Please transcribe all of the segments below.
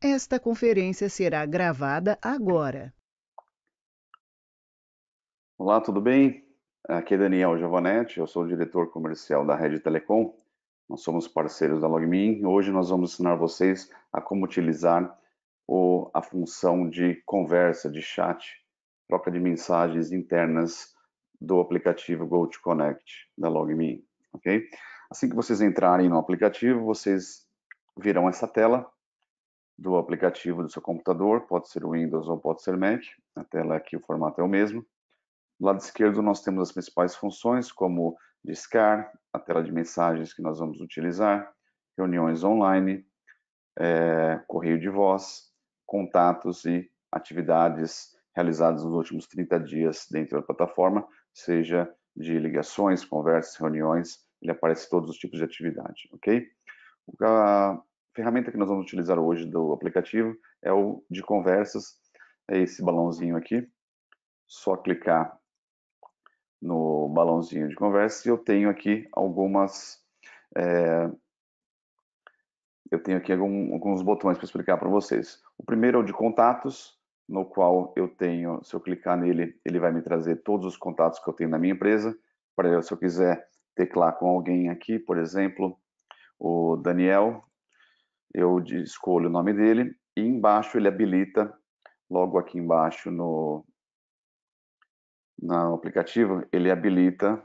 Esta conferência será gravada agora. Olá, tudo bem? Aqui é Daniel Giovanetti, eu sou o diretor comercial da Rede Telecom. Nós somos parceiros da LogMeIn. Hoje nós vamos ensinar vocês a como utilizar o, a função de conversa, de chat, troca de mensagens internas do aplicativo GoToConnect da LogMeIn, ok? Assim que vocês entrarem no aplicativo, vocês virão essa tela do aplicativo do seu computador, pode ser Windows ou pode ser Mac, a tela aqui o formato é o mesmo. Do lado esquerdo nós temos as principais funções, como discar, a tela de mensagens que nós vamos utilizar, reuniões online, é, correio de voz, contatos e atividades realizadas nos últimos 30 dias dentro da plataforma, seja de ligações, conversas, reuniões, ele aparece todos os tipos de atividade, ok? ferramenta que nós vamos utilizar hoje do aplicativo é o de conversas, é esse balãozinho aqui. Só clicar no balãozinho de conversa e eu tenho aqui algumas... É, eu tenho aqui algum, alguns botões para explicar para vocês. O primeiro é o de contatos, no qual eu tenho, se eu clicar nele, ele vai me trazer todos os contatos que eu tenho na minha empresa. Para se eu quiser teclar com alguém aqui, por exemplo, o Daniel, eu escolho o nome dele e embaixo ele habilita, logo aqui embaixo no, no aplicativo, ele habilita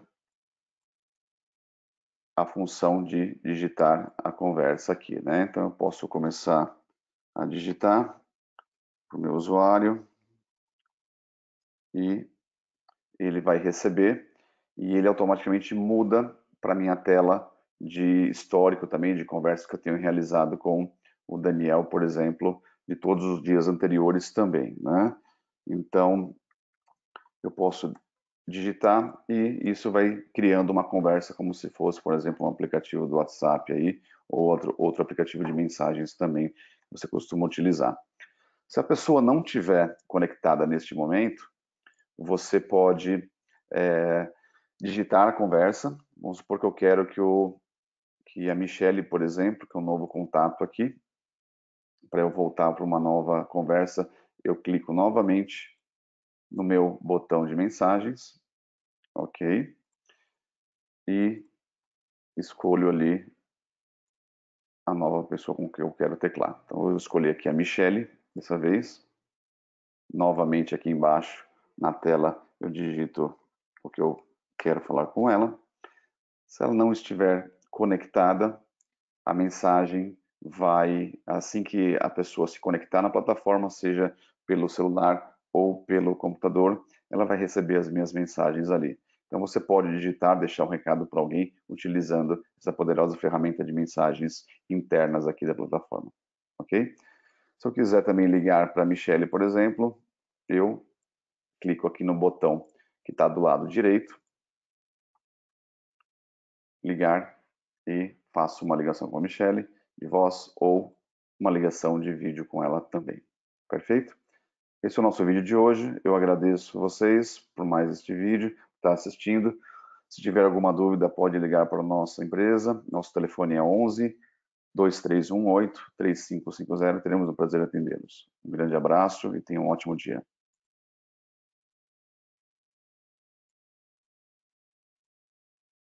a função de digitar a conversa aqui, né? Então eu posso começar a digitar para o meu usuário e ele vai receber e ele automaticamente muda para minha tela de histórico também, de conversas que eu tenho realizado com o Daniel, por exemplo, de todos os dias anteriores também, né? Então, eu posso digitar e isso vai criando uma conversa como se fosse, por exemplo, um aplicativo do WhatsApp aí, ou outro, outro aplicativo de mensagens também que você costuma utilizar. Se a pessoa não tiver conectada neste momento, você pode é, digitar a conversa. Vamos supor que eu quero que o que a Michelle, por exemplo, que é um novo contato aqui, para eu voltar para uma nova conversa, eu clico novamente no meu botão de mensagens, ok? E escolho ali a nova pessoa com que eu quero teclar. Então, eu escolhi aqui a Michelle, dessa vez. Novamente aqui embaixo, na tela, eu digito o que eu quero falar com ela. Se ela não estiver conectada, a mensagem vai, assim que a pessoa se conectar na plataforma, seja pelo celular ou pelo computador, ela vai receber as minhas mensagens ali. Então você pode digitar, deixar um recado para alguém utilizando essa poderosa ferramenta de mensagens internas aqui da plataforma, ok? Se eu quiser também ligar para a Michelle, por exemplo, eu clico aqui no botão que está do lado direito, ligar, e faço uma ligação com a Michelle de voz ou uma ligação de vídeo com ela também. Perfeito? Esse é o nosso vídeo de hoje. Eu agradeço vocês por mais este vídeo, por estar assistindo. Se tiver alguma dúvida, pode ligar para a nossa empresa. Nosso telefone é 11 2318 3550. Teremos o prazer em atendê-los. Um grande abraço e tenham um ótimo dia.